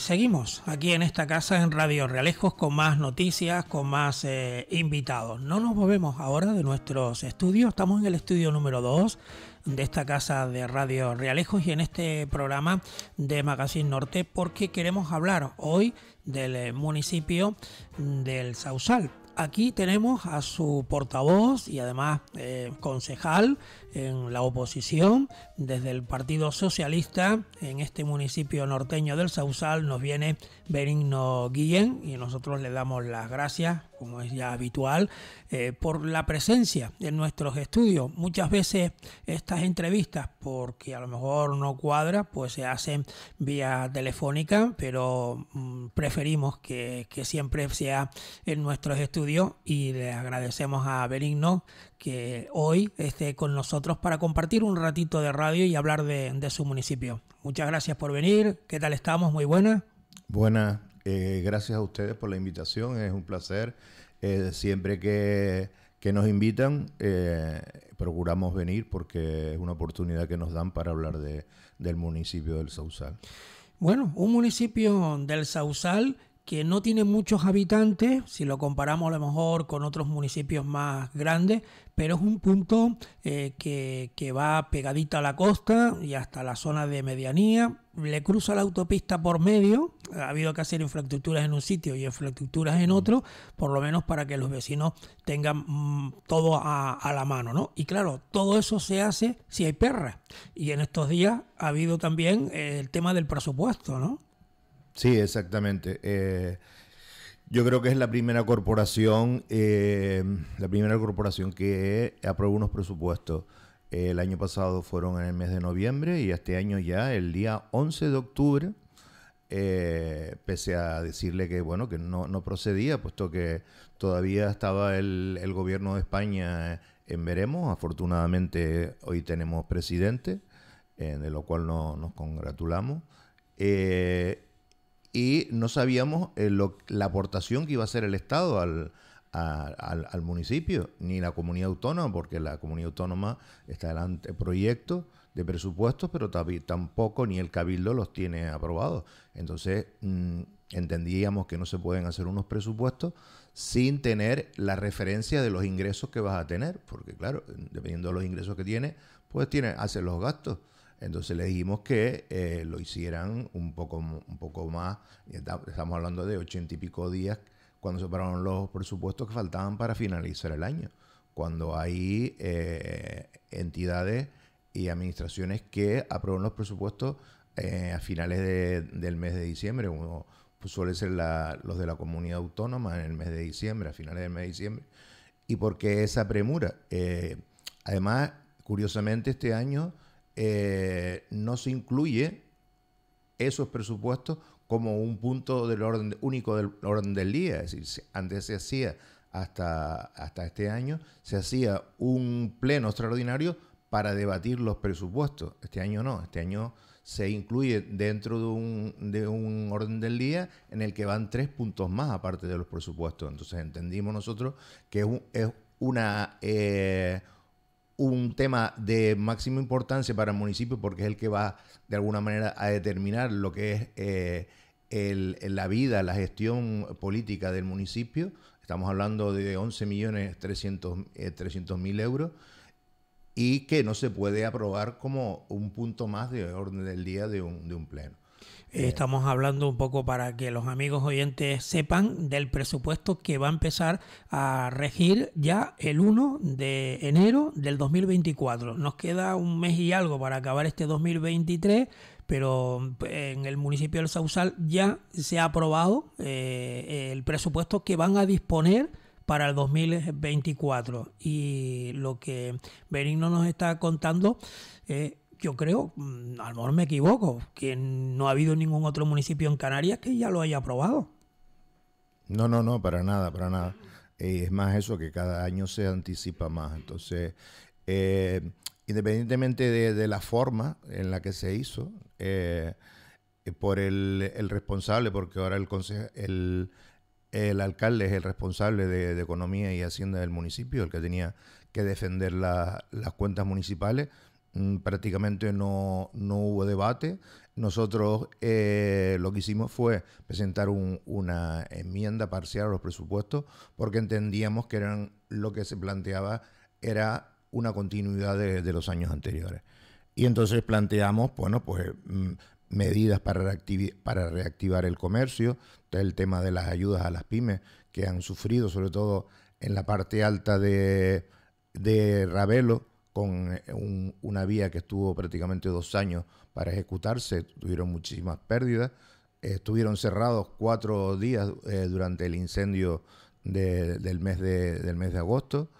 seguimos aquí en esta casa en Radio Realejos con más noticias, con más eh, invitados. No nos movemos ahora de nuestros estudios, estamos en el estudio número 2 de esta casa de Radio Realejos y en este programa de Magazine Norte porque queremos hablar hoy del eh, municipio del Sausal. Aquí tenemos a su portavoz y además eh, concejal en la oposición. Desde el Partido Socialista, en este municipio norteño del Sausal, nos viene Benigno Guillén y nosotros le damos las gracias, como es ya habitual, eh, por la presencia en nuestros estudios. Muchas veces estas entrevistas, porque a lo mejor no cuadra, pues se hacen vía telefónica, pero mm, preferimos que, que siempre sea en nuestros estudios y le agradecemos a Benigno que hoy esté con nosotros para compartir un ratito de radio y hablar de, su municipio. Muchas gracias por venir. ¿Qué tal estamos? Muy buena. Buenas. Eh, gracias a ustedes por la invitación. Es un placer. Eh, siempre que, nos invitan, eh, procuramos venir porque es una oportunidad que nos dan para hablar de, del municipio del Sausal. Bueno, un municipio del Sausal que no tiene muchos habitantes, si lo comparamos a lo mejor con otros municipios más grandes, pero es un punto eh, que, va pegadito a la costa y hasta la zona de medianía, le cruza la autopista por medio, ha habido que hacer infraestructuras en un sitio y infraestructuras en otro, por lo menos para que los vecinos tengan mm, todo a, la mano, ¿no? Y claro, todo eso se hace si hay perras Y en estos días ha habido también eh, el tema del presupuesto, ¿no? Sí, exactamente. Eh, yo creo que es la primera corporación, eh, la primera corporación que aprobó unos presupuestos. El año pasado fueron en el mes de noviembre y este año ya, el día 11 de octubre, eh, pese a decirle que bueno que no, procedía, puesto que todavía estaba el, el, gobierno de España en veremos. Afortunadamente hoy tenemos presidente, eh, de lo cual nos congratulamos y no sabíamos eh, la aportación que iba a hacer el Estado al, municipio, ni la comunidad autónoma, porque la comunidad autónoma está delante proyectos de presupuestos, pero tampoco ni el cabildo los tiene aprobados. Entonces mm, entendíamos que no se pueden hacer unos presupuestos sin tener la referencia de los ingresos que vas a tener, porque claro, dependiendo de los ingresos que tienes, pues tiene, hace los gastos. Entonces le dijimos que eh, lo hicieran un poco, un poco más, estamos hablando de ochenta y pico días cuando se pararon los presupuestos que faltaban para finalizar el año, cuando hay eh, entidades y administraciones que aprueban los presupuestos eh, a finales del mes de diciembre, uno suele ser los de la comunidad autónoma en el mes de diciembre, a finales del mes de diciembre, y porque esa premura. además, curiosamente, este año eh, no se incluye esos presupuestos como un punto del orden único del orden del día. Es decir, antes se hacía hasta, hasta este año, se hacía un pleno extraordinario para debatir los presupuestos. Este año no, este año se incluye dentro de un, de un orden del día en el que van tres puntos más aparte de los presupuestos. Entonces entendimos nosotros que es, una... Eh, un tema de máxima importancia para el municipio porque es el que va de alguna manera a determinar lo que es eh, la vida, la gestión política del municipio. Estamos hablando de 11 millones eh, euros y que no se puede aprobar como un punto más de orden del día de un, de un pleno. Eh, estamos hablando un poco para que los amigos oyentes sepan del presupuesto que va a empezar a regir ya el 1 de enero del 2024. Nos queda un mes y algo para acabar este 2023, pero eh, en el municipio del Sausal ya se ha aprobado eh, el presupuesto que van a disponer para el 2024. Y lo que Benigno nos está contando yo creo, mm, a lo mejor me equivoco, que no ha habido ningún otro municipio en Canarias que ya lo haya aprobado. No, no, no, para nada, para nada. Eh, es más eso, que cada año se anticipa más. Entonces, eh, independientemente de, la forma en la que se hizo, eh, por el, responsable, porque ahora el, el alcalde es el responsable de, Economía y Hacienda del municipio, el que tenía que defender las cuentas municipales, Mm, prácticamente no, hubo debate. Nosotros eh, lo que hicimos fue presentar una enmienda parcial a los presupuestos porque entendíamos que eran lo que se planteaba era una continuidad de, los años anteriores. Y entonces planteamos, bueno, pues mm, medidas para, para reactivar el comercio, el tema de las ayudas a las pymes que han sufrido, sobre todo en la parte alta de, de Ravelo, con eh, una vía que estuvo prácticamente dos años para ejecutarse, tuvieron muchísimas pérdidas, estuvieron cerrados cuatro días eh, durante el incendio del, mes de, agosto,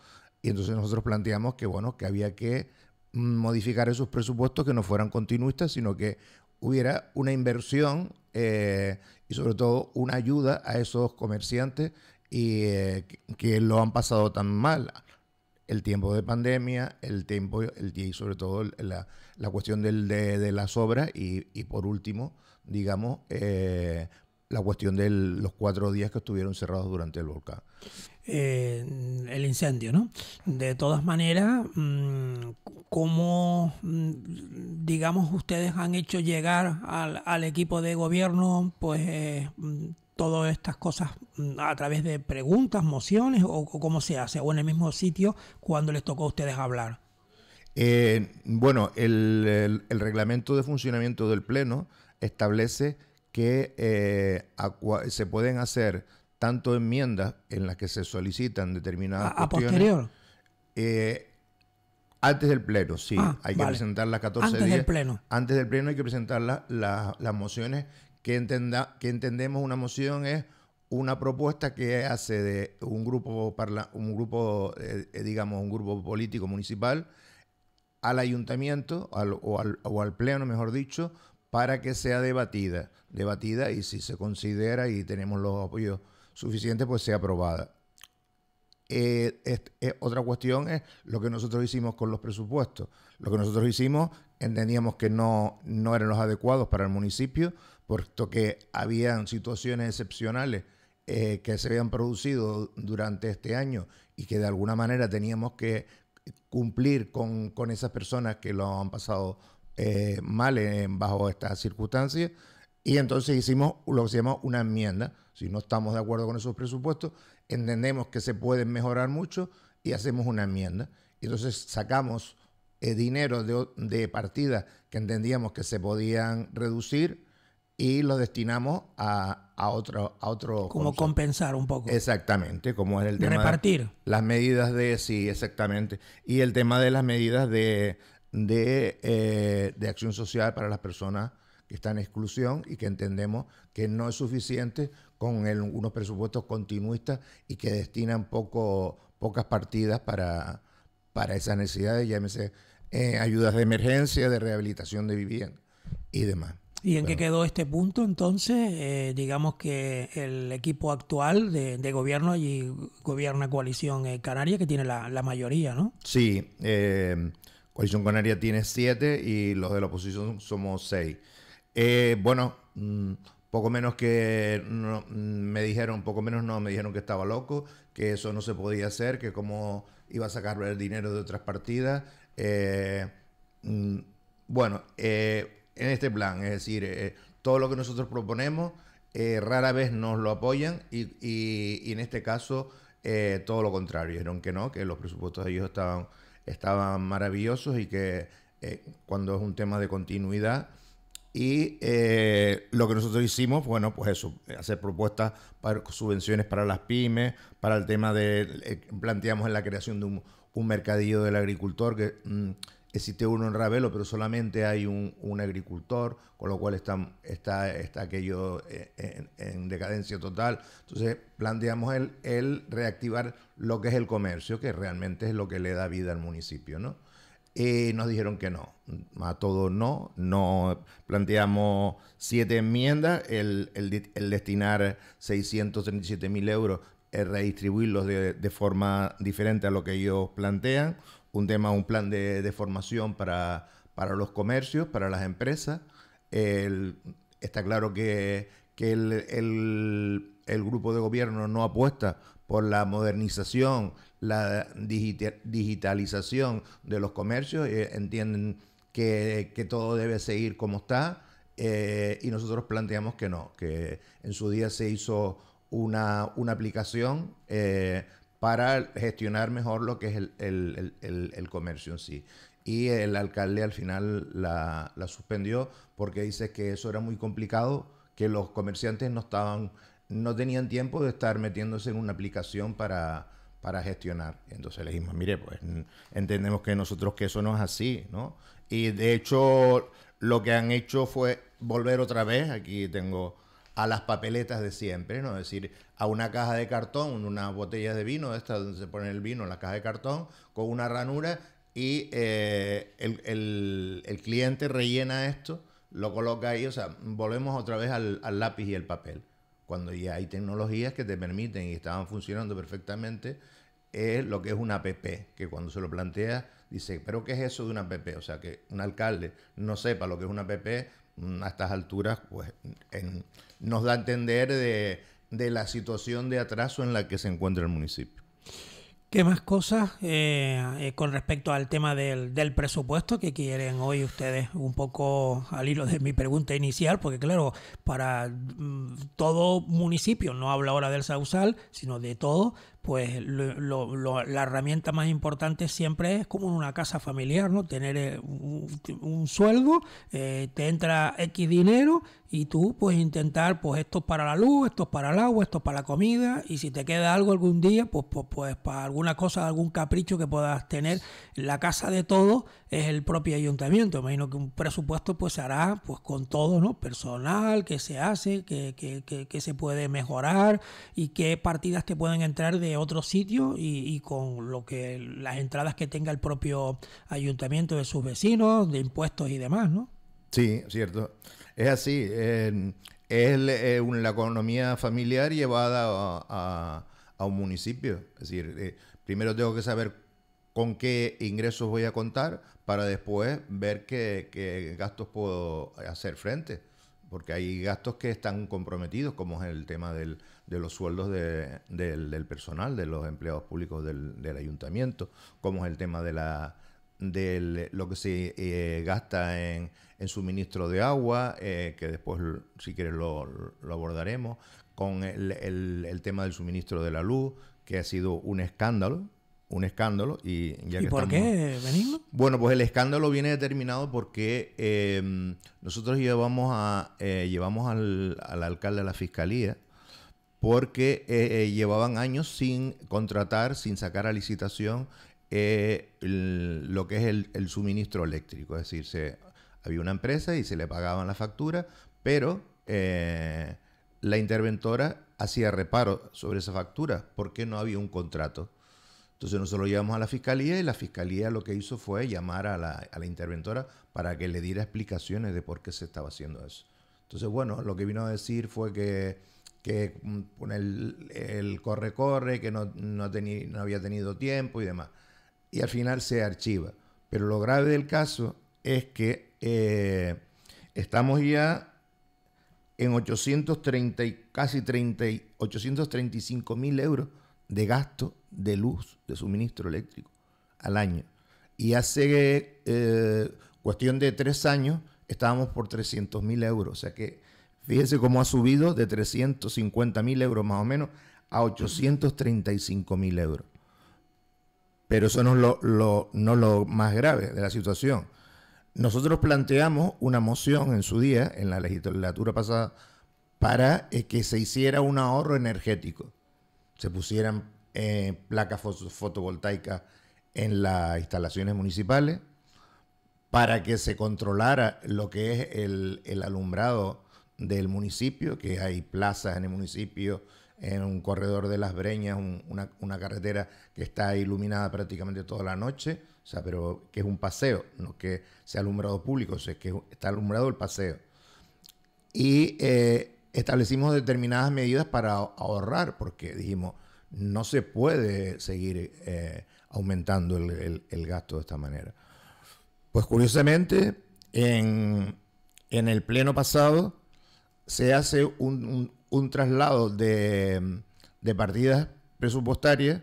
y entonces nosotros planteamos que, bueno, que había que mm, modificar esos presupuestos que no fueran continuistas, sino que hubiera una inversión eh, y sobre todo una ayuda a esos comerciantes y, que lo han pasado tan mal el tiempo de pandemia, el tiempo el, y sobre todo la, cuestión del, de, de, las obras y, por último, digamos, eh, la cuestión de los cuatro días que estuvieron cerrados durante el volcán. Eh, el incendio, ¿no? De todas maneras, mm, ¿cómo, mm, digamos, ustedes han hecho llegar al, al equipo de gobierno, pues, eh, mm, todas estas cosas Mm, a través de preguntas, mociones o, cómo se hace, o en el mismo sitio cuando les tocó a ustedes hablar. Eh, bueno, el, reglamento de funcionamiento del Pleno establece que eh, se pueden hacer tanto enmiendas en las que se solicitan determinadas a, posterior. Eh, antes del pleno, sí. Ah, hay que presentar las 14 antes días. Antes del pleno. Antes del pleno hay que presentar las mociones que, que entendemos una moción es una propuesta que hace de un grupo, eh, eh, digamos, un grupo político municipal al ayuntamiento o, al, pleno, mejor dicho, para que sea debatida. Debatida y si se considera y tenemos los apoyos suficientes, pues sea aprobada. Eh, otra cuestión es lo que nosotros hicimos con los presupuestos. Lo que nosotros hicimos entendíamos que no, no eran los adecuados para el municipio, puesto que habían situaciones excepcionales eh, que se habían producido durante este año y que de alguna manera teníamos que cumplir con, esas personas que lo han pasado eh, mal bajo estas circunstancias. Y entonces hicimos lo que se llama una enmienda. Si no estamos de acuerdo con esos presupuestos, entendemos que se pueden mejorar mucho y hacemos una enmienda. Y entonces sacamos eh, dinero de, de partidas que entendíamos que se podían reducir y lo destinamos a, a otro a otro como compensar un poco exactamente como es el tema repartir las medidas de sí exactamente y el tema de las medidas de de, eh, de acción social para las personas que están en exclusión y que entendemos que no es suficiente con unos presupuestos continuistas y que destinan poco pocas partidas para para esas necesidades llámese eh, ayudas de emergencia de rehabilitación de vivienda y demás ¿Y en qué quedó este punto entonces? Eh, digamos que el equipo actual de, gobierno y gobierna Coalición eh, Canaria, que tiene la, mayoría, ¿no? Sí, eh, Coalición Canaria tiene siete y los de la oposición somos seis. bueno, mm, poco menos que mm, me dijeron, poco menos no, me dijeron que estaba loco, que eso no se podía hacer, que cómo iba a sacar el dinero de otras partidas. Mm, bueno, eh, en este plan. Es decir, eh, todo lo que nosotros proponemos eh, rara vez nos lo apoyan y, en este caso eh, todo lo contrario. Dijeron que no, que los presupuestos de ellos estaban, estaban maravillosos y que cuando es un tema de continuidad y lo que nosotros hicimos, bueno, pues eso, hacer propuestas para subvenciones para las pymes, para el tema de, planteamos en la creación de un, mercadillo del agricultor que mm, Existe uno en Ravelo, pero solamente hay un, agricultor, con lo cual está, está, está aquello eh, en, decadencia total. Entonces planteamos el, reactivar lo que es el comercio, que realmente es lo que le da vida al municipio, ¿no? Y nos dijeron que no, a todos no, no planteamos siete enmiendas, el, destinar 637 mil euros, redistribuirlos de forma diferente a lo que ellos plantean, un tema, un plan de, formación para, para, los comercios, para las empresas. está claro que, el, el, grupo de gobierno no apuesta por la modernización, la digitalización de los comercios. Eh, entienden que, todo debe seguir como está eh, y nosotros planteamos que no, que en su día se hizo una, aplicación. Eh, para gestionar mejor lo que es el, comercio en sí. Y el alcalde al final la, suspendió porque dice que eso era muy complicado, que los comerciantes no estaban, no tenían tiempo de estar metiéndose en una aplicación para, para gestionar. Entonces le dijimos, mire, pues entendemos que nosotros que eso no es así, ¿no? Y de hecho, lo que han hecho fue volver otra vez, aquí tengo a las papeletas de siempre, ¿no? Es decir, a una caja de cartón, unas botellas de vino, esta donde se pone el vino en la caja de cartón, con una ranura y eh, el, el, cliente rellena esto, lo coloca ahí, o sea, volvemos otra vez al, lápiz y el papel. Cuando ya hay tecnologías que te permiten y estaban funcionando perfectamente, es lo que es una app, que cuando se lo plantea dice, pero ¿qué es eso de una app? O sea, que un alcalde no sepa lo que es una app mm, a estas alturas, pues en nos da a entender de, de la situación de atraso en la que se encuentra el municipio. ¿Qué más cosas eh, eh, con respecto al tema del, del, presupuesto que quieren hoy ustedes? Un poco al hilo de mi pregunta inicial, porque claro, para mm, todo municipio, no hablo ahora del Sausal, sino de todo, pues la herramienta más importante siempre es como en una casa familiar, ¿no? Tener eh, un, sueldo, eh, te entra X dinero y tú puedes intentar, pues esto es para la luz, esto es para el agua, esto es para la comida y si te queda algo algún día, pues, pues, pues para alguna cosa, algún capricho que puedas tener, la casa de todo es el propio ayuntamiento. Imagino que un presupuesto pues se hará pues con todo, ¿no? Personal, que se hace, que, se puede mejorar y qué partidas te pueden entrar de otro sitio y, con lo que las entradas que tenga el propio ayuntamiento de sus vecinos, de impuestos y demás, ¿no? Sí, cierto. Es así. es eh, la economía familiar llevada a, un municipio. Es decir, eh, primero tengo que saber con qué ingresos voy a contar para después ver qué, gastos puedo hacer frente. Porque hay gastos que están comprometidos, como es el tema de los sueldos del, personal, de los empleados públicos del, ayuntamiento, como es el tema de la lo que se eh, gasta en, suministro de agua, eh, que después, si quieres, lo, abordaremos, con el, el tema del suministro de la luz, que ha sido un escándalo, un escándalo. ¿Y, ya por qué venimos? Bueno, pues el escándalo viene determinado porque em, nosotros llevamos, a, eh, llevamos al, al, alcalde a la fiscalía porque eh, eh, llevaban años sin contratar, sin sacar a licitación lo que es el, suministro eléctrico. Es decir, se, había una empresa y se le pagaban la factura, pero la interventora hacía reparo sobre esa factura porque no había un contrato. Entonces nosotros lo llevamos a la fiscalía y la fiscalía lo que hizo fue llamar a la, interventora para que le diera explicaciones de por qué se estaba haciendo eso. Entonces, bueno, lo que vino a decir fue que, que mm, el corre-corre, que no, no, no había tenido tiempo y demás. Y al final se archiva. Pero lo grave del caso es que eh, estamos ya en 830, casi 30, 835 mil euros de gasto de luz, de suministro eléctrico al año. Y hace eh, cuestión de tres años estábamos por 300.000 mil euros. O sea que fíjense cómo ha subido de 350 mil euros más o menos a 835 mil euros. Pero eso no es lo, no lo más grave de la situación. Nosotros planteamos una moción en su día, en la legislatura pasada, para eh, que se hiciera un ahorro energético. Se pusieran eh, placas fotovoltaicas en las instalaciones municipales, para que se controlara lo que es el, alumbrado del municipio, que hay plazas en el municipio, en un corredor de las Breñas, una, carretera que está iluminada prácticamente toda la noche, sea, pero que es un paseo, no que sea alumbrado público, sino que está alumbrado el paseo. Y eh, establecimos determinadas medidas para ahorrar, porque dijimos, no se puede seguir eh, aumentando el, gasto de esta manera. Pues curiosamente, en, el pleno pasado se hace un, traslado de, partidas presupuestarias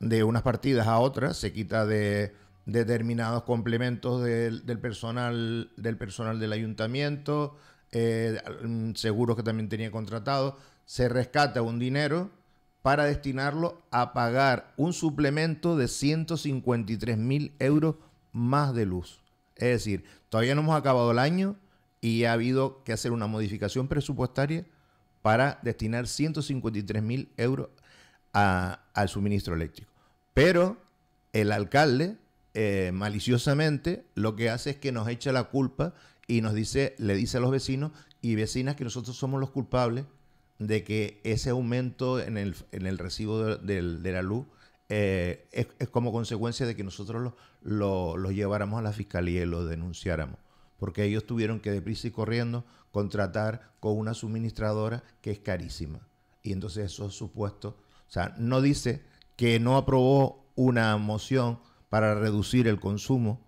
de unas partidas a otras, se quita de determinados complementos del, personal del personal del ayuntamiento, eh, mm, seguros que también tenía contratado, se rescata un dinero para destinarlo a pagar un suplemento de 153 mil euros más de luz. Es decir, todavía no hemos acabado el año y ha habido que hacer una modificación presupuestaria para destinar 153 mil euros al suministro eléctrico. Pero el alcalde, eh, maliciosamente, lo que hace es que nos echa la culpa y nos dice, le dice a los vecinos y vecinas que nosotros somos los culpables de que ese aumento en el, recibo de, la luz eh, es, como consecuencia de que nosotros lo, lleváramos a la fiscalía y lo denunciáramos. Porque ellos tuvieron que deprisa y corriendo contratar con una suministradora que es carísima. Y entonces eso supuesto, o sea, no dice que no aprobó una moción para reducir el consumo,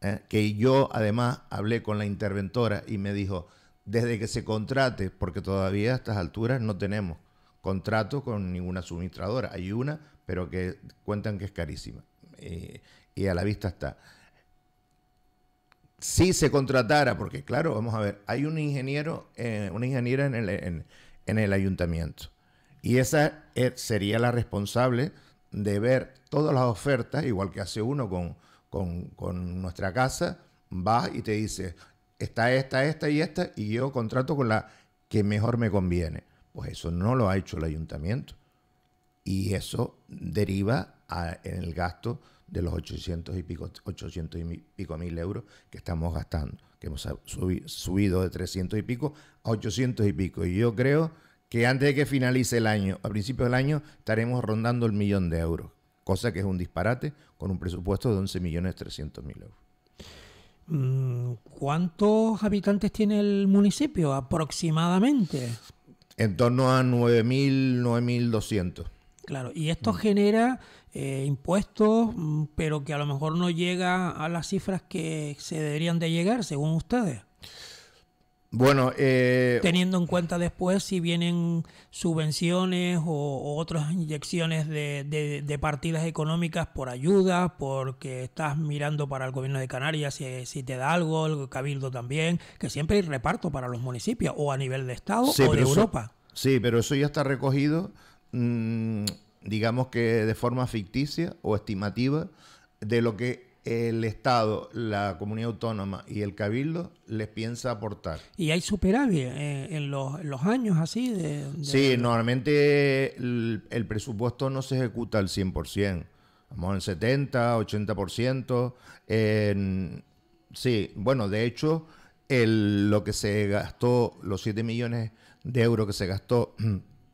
¿eh? que yo además hablé con la interventora y me dijo, desde que se contrate, porque todavía a estas alturas no tenemos contrato con ninguna suministradora. Hay una, pero que cuentan que es carísima. Eh, y a la vista está. Si se contratara, porque claro, vamos a ver, hay un ingeniero, eh, una ingeniera en el, ayuntamiento. Y esa eh, sería la responsable de ver todas las ofertas, igual que hace uno con, con, con nuestra casa, vas y te dice, está esta, esta y esta, y yo contrato con la que mejor me conviene. Pues eso no lo ha hecho el ayuntamiento. Y eso deriva en el gasto de los 800 y pico, 800 y pico mil euros que estamos gastando, que hemos subido de 300 y pico a 800 y pico. Y yo creo que antes de que finalice el año, a principios del año, estaremos rondando el millón de euros, cosa que es un disparate con un presupuesto de 11 millones 300 mil euros. Mm, ¿Cuántos habitantes tiene el municipio aproximadamente? En torno a 9.000, 9.200. Claro, y esto mm. genera eh, impuestos, mm, pero que a lo mejor no llega a las cifras que se deberían de llegar, según ustedes. Bueno, eh, teniendo en cuenta después si vienen subvenciones o, otras inyecciones de, partidas económicas por ayuda, porque estás mirando para el gobierno de Canarias si, te da algo, el cabildo también, que siempre hay reparto para los municipios o a nivel de Estado o de Europa. Sí, pero eso ya está recogido, mm, digamos que de forma ficticia o estimativa, de lo que el Estado, la comunidad autónoma y el Cabildo les piensa aportar. ¿Y hay superávit eh, en, los, años así? De, Sí, normalmente el, presupuesto no se ejecuta al 100%, vamos en 70, 80%. sí, bueno, de hecho, lo que se gastó, los 7 millones de euros que se gastó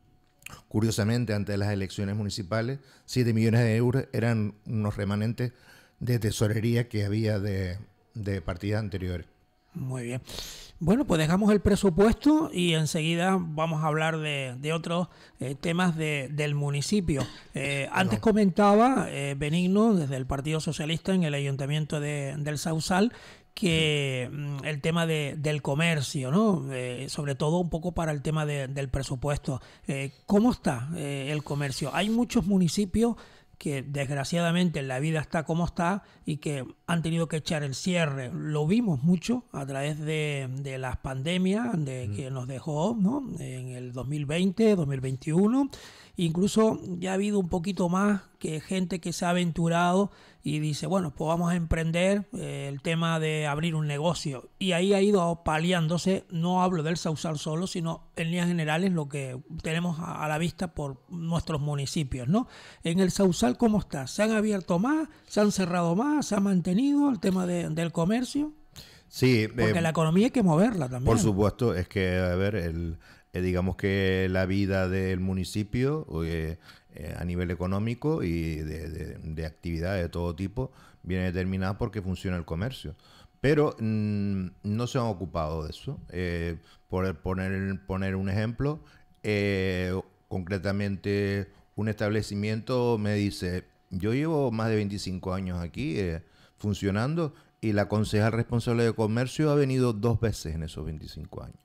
curiosamente antes de las elecciones municipales, 7 millones de euros eran unos remanentes de tesorería que había de, de partidas anteriores. Muy bien. Bueno, pues dejamos el presupuesto y enseguida vamos a hablar de, otros eh, temas de, del municipio. Eh, antes comentaba eh, Benigno, desde el Partido Socialista en el Ayuntamiento de, del Sausal, que mm, el tema del comercio, ¿no? sobre todo un poco para el tema del presupuesto. ¿Cómo está el comercio? Hay muchos municipios que desgraciadamente la vida está como está y que han tenido que echar el cierre. Lo vimos mucho a través de, las pandemias de, mm. que nos dejó ¿no? en el 2020, 2021 Incluso ya ha habido un poquito más que gente que se ha aventurado y dice, bueno, pues vamos a emprender eh, el tema de abrir un negocio. Y ahí ha ido paliándose, no hablo del Sausal solo, sino en líneas generales lo que tenemos a la vista por nuestros municipios, ¿no? En el Sausal, ¿cómo está? ¿Se han abierto más? ¿Se han cerrado más? ¿Se ha mantenido el tema del comercio? Sí, porque eh, la economía hay que moverla también. Por supuesto, es que, a ver, el, eh, digamos que la vida del municipio eh, eh, a nivel económico y de, actividades de todo tipo viene determinada porque funciona el comercio. Pero mm, no se han ocupado de eso. por poner, poner un ejemplo, concretamente un establecimiento me dice, yo llevo más de 25 años aquí funcionando y la concejal responsable de comercio ha venido dos veces en esos 25 años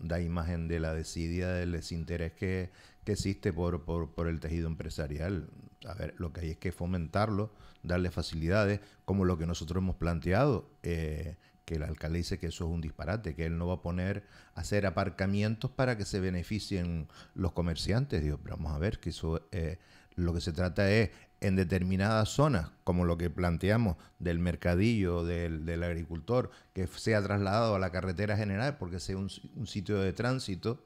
da imagen de la desidia, del desinterés que, existe por, el tejido empresarial. A ver, lo que hay es que fomentarlo, darle facilidades, como lo que nosotros hemos planteado, eh, que el alcalde dice que eso es un disparate, que él no va a poner a hacer aparcamientos para que se beneficien los comerciantes. Digo, pero vamos a ver que eso eh, lo que se trata es en determinadas zonas, como lo que planteamos del mercadillo, del, agricultor, que sea trasladado a la carretera general porque sea un, sitio de tránsito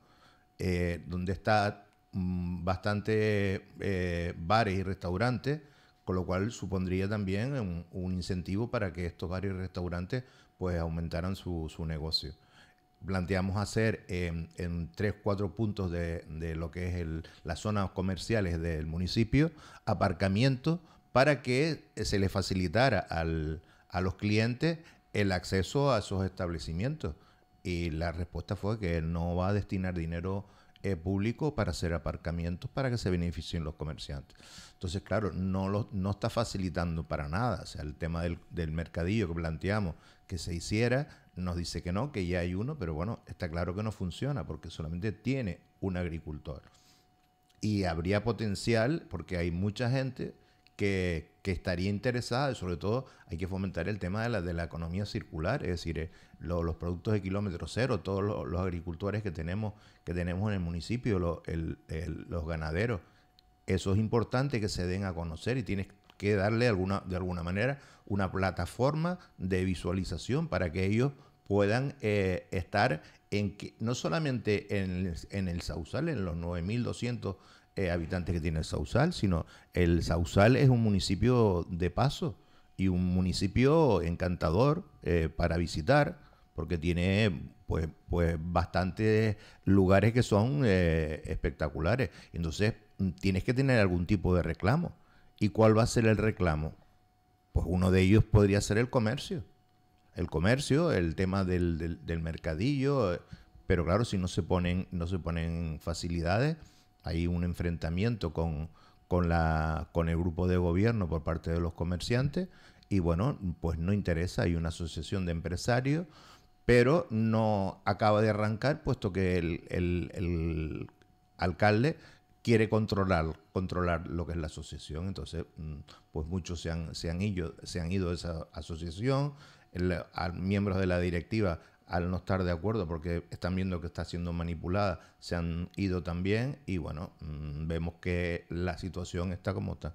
eh, donde está mm, bastante eh, bares y restaurantes, con lo cual supondría también un, incentivo para que estos bares y restaurantes pues aumentaran su negocio planteamos hacer em, en, tres tres, cuatro puntos de, lo que es el, las zonas comerciales del municipio, aparcamiento para que eh, se le facilitara al, a los clientes el acceso a esos establecimientos. Y la respuesta fue que no va a destinar dinero eh, público para hacer aparcamientos para que se beneficien los comerciantes. Entonces, claro, no, no está facilitando para nada. O sea, el tema del, mercadillo que planteamos que se hiciera, nos dice que no, que ya hay uno, pero bueno, está claro que no funciona porque solamente tiene un agricultor. Y habría potencial porque hay mucha gente que, estaría interesada y sobre todo hay que fomentar el tema de la, de la economía circular, es decir, eh, los productos de kilómetro cero, todos los, agricultores que tenemos, que tenemos en el municipio, los ganaderos eso es importante que se den a conocer y tienes que darle de alguna manera una plataforma de visualización para que ellos puedan eh, estar en que, no solamente en el, Sausal, en los 9.200 eh, habitantes que tiene el Sausal, sino el Sausal es un municipio de paso y un municipio encantador eh, para visitar, porque tiene pues, pues bastantes lugares que son espectaculares. Entonces, tienes que tener algún tipo de reclamo. ¿Y cuál va a ser el reclamo? Pues uno de ellos podría ser el comercio. El comercio, el tema del, mercadillo, eh, pero claro, si no se ponen, no se ponen facilidades, hay un enfrentamiento con, la, con el grupo de gobierno por parte de los comerciantes y bueno, pues no interesa, hay una asociación de empresarios, pero no acaba de arrancar puesto que el, el alcalde quiere controlar, controlar lo que es la asociación. Entonces, mm, pues muchos se han, se han, ido, se han ido de esa asociación, miembros de la directiva al no estar de acuerdo porque están viendo que está siendo manipulada, se han ido también y bueno, mm, vemos que la situación está como está.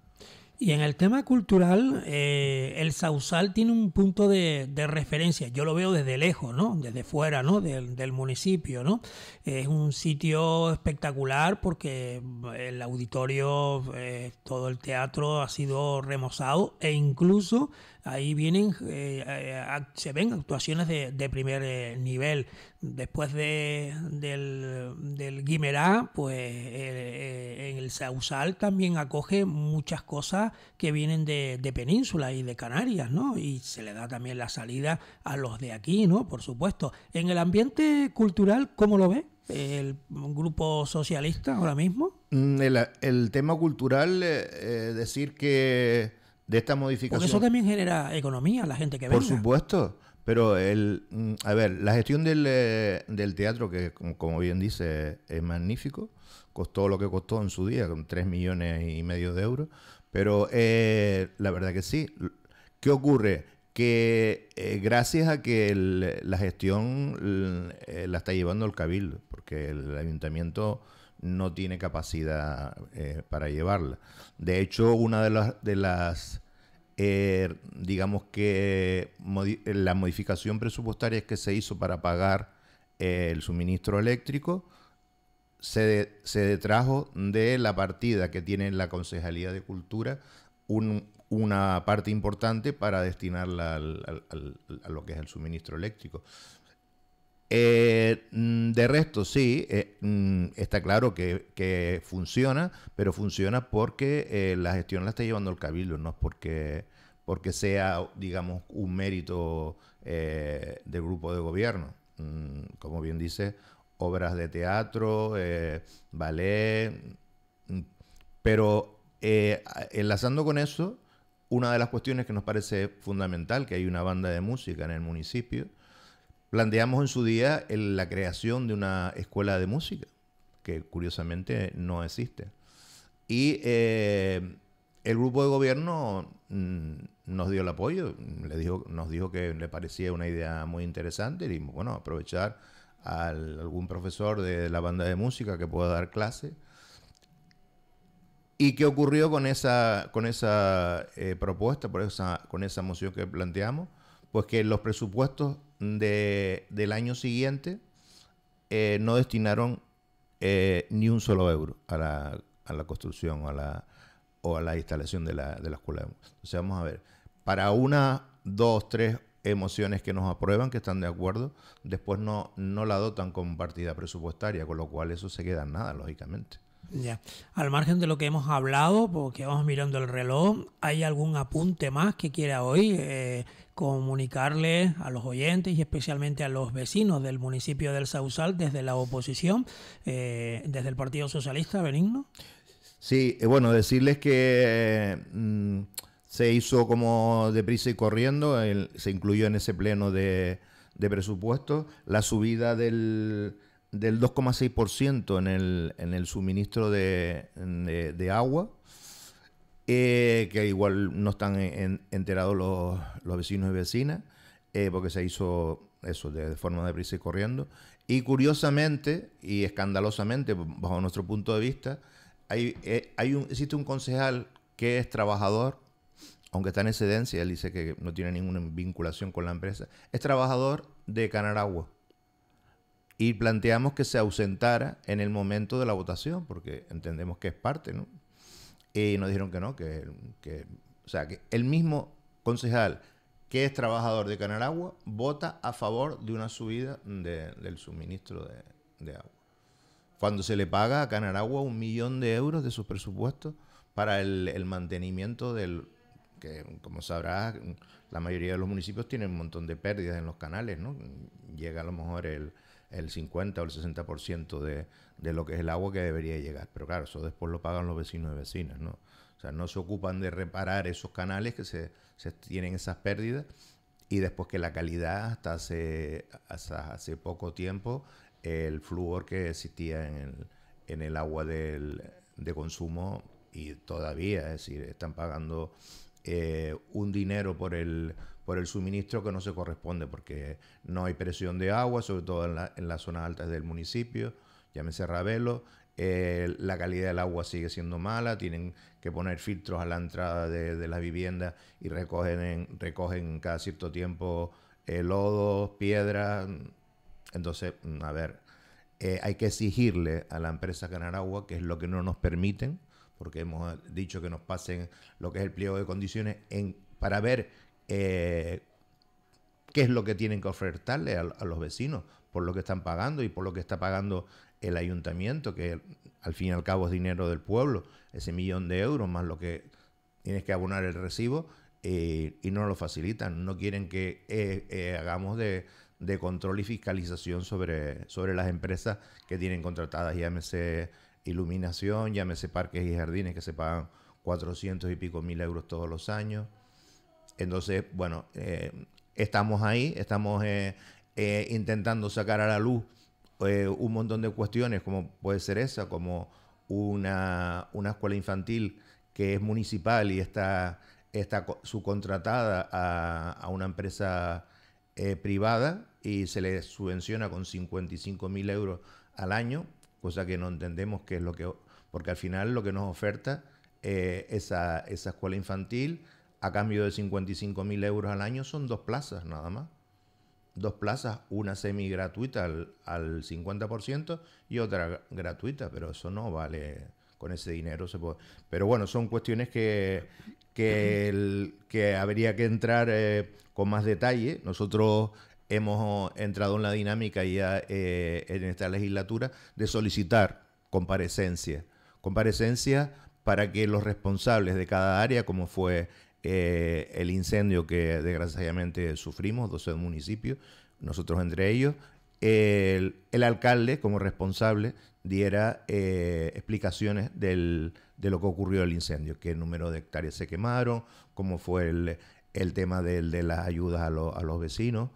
Y en el tema cultural, eh, el Sausal tiene un punto de, referencia. Yo lo veo desde lejos, ¿no? Desde fuera, ¿no? Del, municipio, ¿no? Es un sitio espectacular porque el auditorio, eh, todo el teatro ha sido remozado e incluso ahí vienen, eh, eh, se ven actuaciones de, primer eh, nivel. Después de, del, Guimerá, pues en el Sausal también acoge muchas cosas que vienen de, de, Península y de Canarias, ¿no? Y se le da también la salida a los de aquí, ¿no? Por supuesto. En el ambiente cultural, ¿cómo lo ve? el grupo socialista ahora mismo? Mm, el, tema cultural, decir que de esta modificación. Porque eso también genera economía, la gente que ve. Por supuesto, pero el, mm, a ver, la gestión del, eh, del teatro, que como bien dice, es magnífico, costó lo que costó en su día, con 3 millones y medio de euros, pero eh, la verdad que sí. ¿Qué ocurre? que eh, gracias a que la gestión la está llevando el cabildo, porque el ayuntamiento no tiene capacidad eh, para llevarla. De hecho, una de las, de las eh, digamos que la modificación presupuestaria que se hizo para pagar eh, el suministro eléctrico se, detrajo de la partida que tiene la Concejalía de Cultura una parte importante para destinarla a lo que es el suministro eléctrico. Eh, mm, de resto, sí, eh, mm, está claro que, funciona, pero funciona porque eh, la gestión la está llevando el cabildo, no es porque, porque sea, digamos, un mérito del grupo de gobierno. Mm, como bien dice, obras de teatro, ballet, pero enlazando con eso, una de las cuestiones que nos parece fundamental, que hay una banda de música en el municipio, planteamos en su día la creación de una escuela de música, que curiosamente no existe. Y eh, el grupo de gobierno mm, nos dio el apoyo, le nos dijo que le parecía una idea muy interesante y bueno, aprovechar a algún profesor de la banda de música que pueda dar clase. ¿Y qué ocurrió con esa, con esa eh, propuesta, con esa moción que planteamos? pues que los presupuestos de, del año siguiente eh, no destinaron eh, ni un solo euro a la, a la construcción o a la, o a la instalación de la, de la escuela. Entonces vamos a ver, para una, dos, tres emociones que nos aprueban, que están de acuerdo, después no, no la dotan con partida presupuestaria, con lo cual eso se queda en nada, lógicamente. Ya. Al margen de lo que hemos hablado, porque vamos mirando el reloj, ¿hay algún apunte más que quiera hoy eh, comunicarle a los oyentes y especialmente a los vecinos del municipio del Sausal desde la oposición, eh, desde el Partido Socialista, Benigno? Sí, eh, bueno, decirles que mm, se hizo como deprisa y corriendo, se incluyó en ese pleno de, de presupuesto la subida del del 2,6% en el, en el suministro de, agua, eh, que igual no están enterados los, vecinos y vecinas, eh, porque se hizo eso de, de forma y corriendo. Y curiosamente y escandalosamente, bajo nuestro punto de vista, hay, eh, hay un, existe un concejal que es trabajador, aunque está en excedencia, él dice que no tiene ninguna vinculación con la empresa, es trabajador de Canaragua y planteamos que se ausentara en el momento de la votación, porque entendemos que es parte, ¿no? Y nos dijeron que no, que, o sea, que el mismo concejal que es trabajador de Canaragua vota a favor de una subida del suministro de, agua. Cuando se le paga a Canaragua un millón de euros de su presupuesto para el, el mantenimiento del, que como sabrás, la mayoría de los municipios tienen un montón de pérdidas en los canales, ¿no? Llega a lo mejor el el 50 o el 60% de, de lo que es el agua que debería llegar. Pero claro, eso después lo pagan los vecinos y vecinas, ¿no? O sea, no se ocupan de reparar esos canales que se, se tienen esas pérdidas y después que la calidad hasta hace, hace poco tiempo, el flúor que existía en el, en el agua del, de consumo y todavía, es decir, están pagando eh, un dinero por el, por el suministro que no se corresponde, porque no hay presión de agua, sobre todo en, la, en las zonas altas del municipio, llámese Ravelo. Eh, la calidad del agua sigue siendo mala, tienen que poner filtros a la entrada de, de las viviendas y recogen, recogen cada cierto tiempo el eh, lodos, piedras. Entonces, a ver, hay que exigirle a la empresa Canaragua, que es lo que no nos permiten, porque hemos dicho que nos pasen lo que es el pliego de condiciones para ver eh, qué es lo que tienen que ofertarle a, los vecinos por lo que están pagando y por lo que está pagando el ayuntamiento, que al fin y al cabo es dinero del pueblo, ese millón de euros más lo que tienes que abonar el recibo eh, y no lo facilitan, no quieren que eh, hagamos de, control y fiscalización sobre, sobre las empresas que tienen contratadas, llámese iluminación, llámese parques y jardines que se pagan 400 y pico mil euros todos los años. Entonces, bueno, eh, estamos ahí, estamos eh, eh, intentando sacar a la luz un montón de cuestiones, como puede ser esa, como una, escuela infantil que es municipal y está, está subcontratada a, a una empresa privada y se le subvenciona con 55 mil euros al año cosa que no entendemos qué es lo que... Porque al final lo que nos oferta eh, esa, escuela infantil a cambio de 55.000 euros al año son dos plazas nada más. Dos plazas, una semi gratuita al, 50% y otra gratuita, pero eso no vale con ese dinero. Se puede. Pero bueno, son cuestiones que, que, que habría que entrar eh, con más detalle. Nosotros hemos entrado en la dinámica ya eh, en esta legislatura de solicitar comparecencia. Comparecencia para que los responsables de cada área, como fue eh, el incendio que desgraciadamente sufrimos, 12 municipios, nosotros entre ellos, el, alcalde como responsable diera eh, explicaciones de lo que ocurrió el incendio, qué número de hectáreas se quemaron, cómo fue el, tema de las ayudas a los vecinos,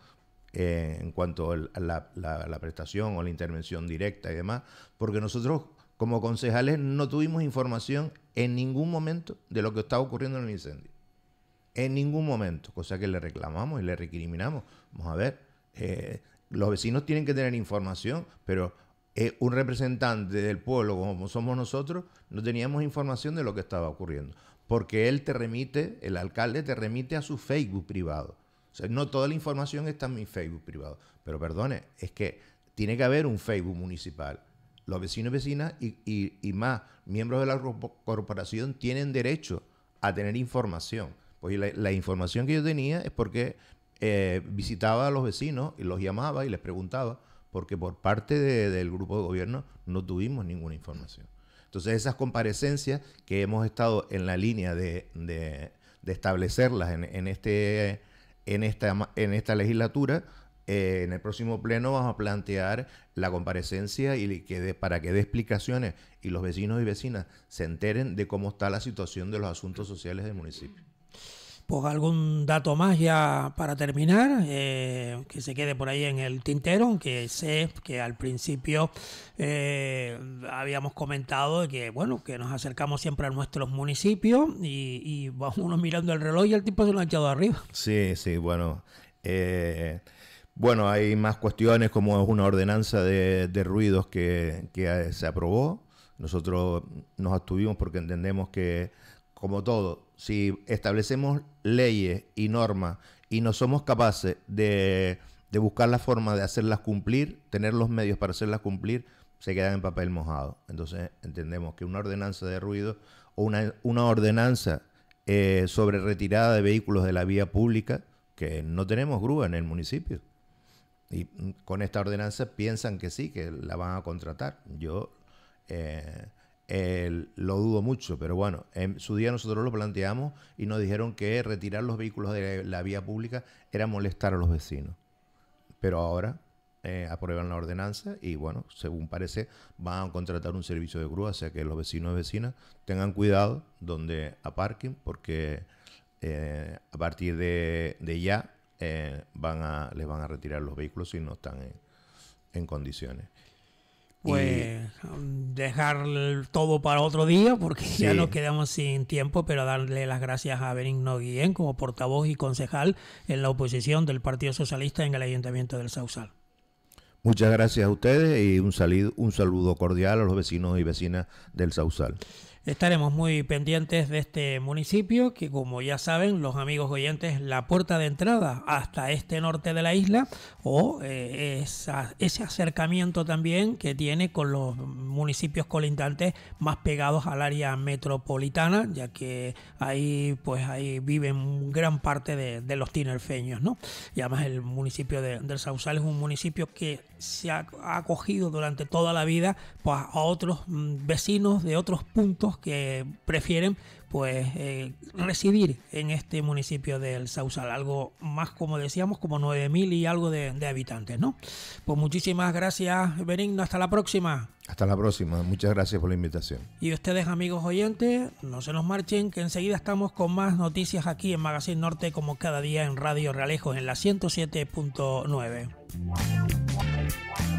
eh, en cuanto a la, prestación o la intervención directa y demás, porque nosotros como concejales no tuvimos información en ningún momento de lo que estaba ocurriendo en el incendio. En ningún momento, cosa que le reclamamos y le recriminamos. Vamos a ver, eh, los vecinos tienen que tener información, pero eh, un representante del pueblo como somos nosotros no teníamos información de lo que estaba ocurriendo. Porque él te remite, el alcalde te remite a su Facebook privado no toda la información está en mi Facebook privado. Pero perdone, es que tiene que haber un Facebook municipal. Los vecinos y vecinas y, más miembros de la corporación tienen derecho a tener información. Pues la, información que yo tenía es porque eh, visitaba a los vecinos y los llamaba y les preguntaba, porque por parte del grupo de gobierno no tuvimos ninguna información. Entonces esas comparecencias que hemos estado en la línea de, establecerlas en, este en esta, en esta legislatura. Eh, en el próximo pleno vamos a plantear la comparecencia y que para que dé explicaciones y los vecinos y vecinas se enteren de cómo está la situación de los asuntos sociales del municipio pues algún dato más ya para terminar, eh, que se quede por ahí en el tintero, aunque sé que al principio eh, habíamos comentado que bueno, que nos acercamos siempre a nuestros municipios y, vamos uno mirando el reloj y el tiempo se lo ha echado arriba. Sí, sí, bueno. Eh, bueno, hay más cuestiones como una ordenanza de, ruidos que, que se aprobó. Nosotros nos abstuvimos porque entendemos que como todo, si establecemos leyes y normas y no somos capaces de, buscar la forma de hacerlas cumplir, tener los medios para hacerlas cumplir, se quedan en papel mojado. Entonces entendemos que una ordenanza de ruido o una, ordenanza eh, sobre retirada de vehículos de la vía pública, que no tenemos grúa en el municipio. Y con esta ordenanza piensan que sí, que la van a contratar. Yo eh, lo dudo mucho, pero bueno, en su día nosotros lo planteamos y nos dijeron que retirar los vehículos de la vía pública era molestar a los vecinos. Pero ahora eh, aprueban la ordenanza y bueno, según parece, van a contratar un servicio de grúa, o sea que los vecinos y vecinas tengan cuidado donde aparquen, porque eh, a partir de, ya eh, van a, les van a retirar los vehículos si no están en condiciones pues dejar todo para otro día porque ya nos quedamos sin tiempo, pero darle las gracias a Benigno Guillén como portavoz y concejal en la oposición del Partido Socialista en el Ayuntamiento del Sausal. Muchas gracias a ustedes y un, un saludo cordial a los vecinos y vecinas del Sausal. Estaremos muy pendientes de este municipio que, como ya saben los amigos oyentes, la puerta de entrada hasta este norte de la isla o eh, esa, ese acercamiento también que tiene con los municipios colindantes más pegados al área metropolitana, ya que ahí pues ahí viven gran parte de, los tinerfeños, ¿no? Y además el municipio de, del Sausal es un municipio que se ha acogido durante toda la vida pues, a otros mm, vecinos de otros puntos que prefieren pues eh, residir en este municipio del Sausal, algo más como decíamos, como 9.000 y algo de, habitantes, ¿no? Pues muchísimas gracias, Benigno, hasta la próxima. Hasta la próxima, muchas gracias por la invitación. Y ustedes, amigos oyentes, no se nos marchen, que enseguida estamos con más noticias aquí en Magazine Norte, como cada día en Radio realejo en la 107.9.